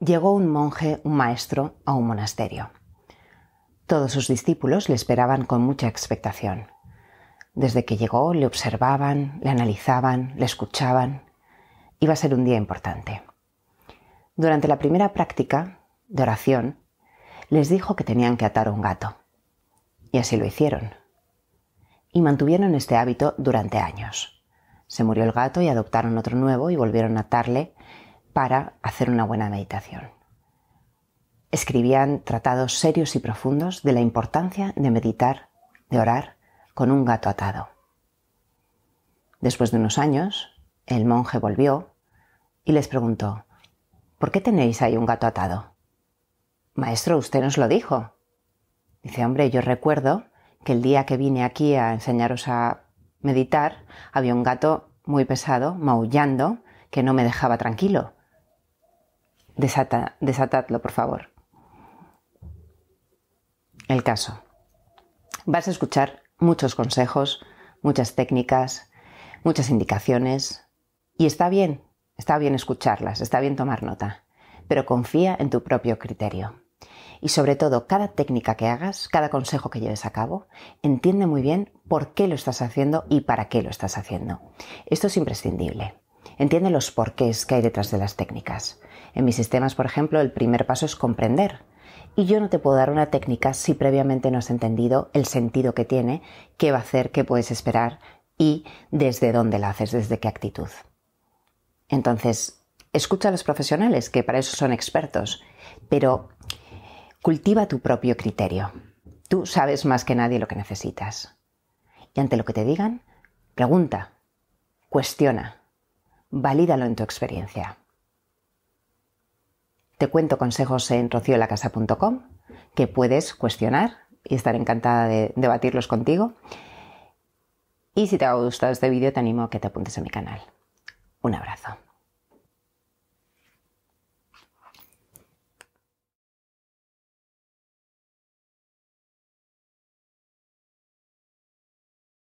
llegó un monje, un maestro, a un monasterio. Todos sus discípulos le esperaban con mucha expectación. Desde que llegó le observaban, le analizaban, le escuchaban. Iba a ser un día importante. Durante la primera práctica de oración, les dijo que tenían que atar un gato. Y así lo hicieron. Y mantuvieron este hábito durante años. Se murió el gato y adoptaron otro nuevo y volvieron a atarle para hacer una buena meditación. Escribían tratados serios y profundos de la importancia de meditar, de orar, con un gato atado. Después de unos años, el monje volvió y les preguntó, ¿por qué tenéis ahí un gato atado? Maestro, usted nos lo dijo. Dice, hombre, yo recuerdo que el día que vine aquí a enseñaros a meditar, había un gato muy pesado, maullando, que no me dejaba tranquilo. Desata, desatadlo, por favor. El caso. Vas a escuchar muchos consejos, muchas técnicas, muchas indicaciones. Y está bien, está bien escucharlas, está bien tomar nota. Pero confía en tu propio criterio. Y sobre todo, cada técnica que hagas, cada consejo que lleves a cabo, entiende muy bien por qué lo estás haciendo y para qué lo estás haciendo. Esto es imprescindible. Entiende los porqués que hay detrás de las técnicas. En mis sistemas, por ejemplo, el primer paso es comprender. Y yo no te puedo dar una técnica si previamente no has entendido el sentido que tiene, qué va a hacer, qué puedes esperar y desde dónde la haces, desde qué actitud. Entonces, escucha a los profesionales, que para eso son expertos, pero cultiva tu propio criterio. Tú sabes más que nadie lo que necesitas. Y ante lo que te digan, pregunta, cuestiona, valídalo en tu experiencia. Te cuento consejos en rociolacasa.com que puedes cuestionar y estar encantada de debatirlos contigo. Y si te ha gustado este vídeo, te animo a que te apuntes a mi canal. Un abrazo.